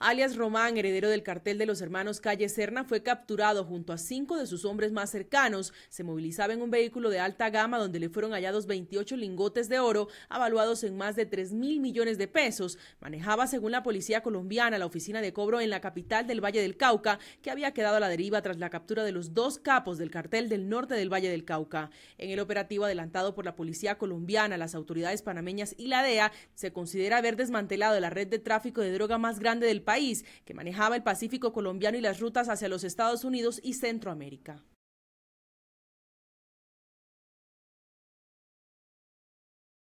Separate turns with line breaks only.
alias Román, heredero del cartel de los hermanos Calle Serna, fue capturado junto a cinco de sus hombres más cercanos. Se movilizaba en un vehículo de alta gama donde le fueron hallados 28 lingotes de oro, avaluados en más de 3 mil millones de pesos. Manejaba, según la policía colombiana, la oficina de cobro en la capital del Valle del Cauca, que había quedado a la deriva tras la captura de los dos capos del cartel del norte del Valle del Cauca. En el operativo adelantado por la policía colombiana, las autoridades panameñas y la DEA, se considera haber desmantelado la red de tráfico de droga más grande del país, que manejaba el Pacífico colombiano y las rutas hacia los Estados Unidos y Centroamérica.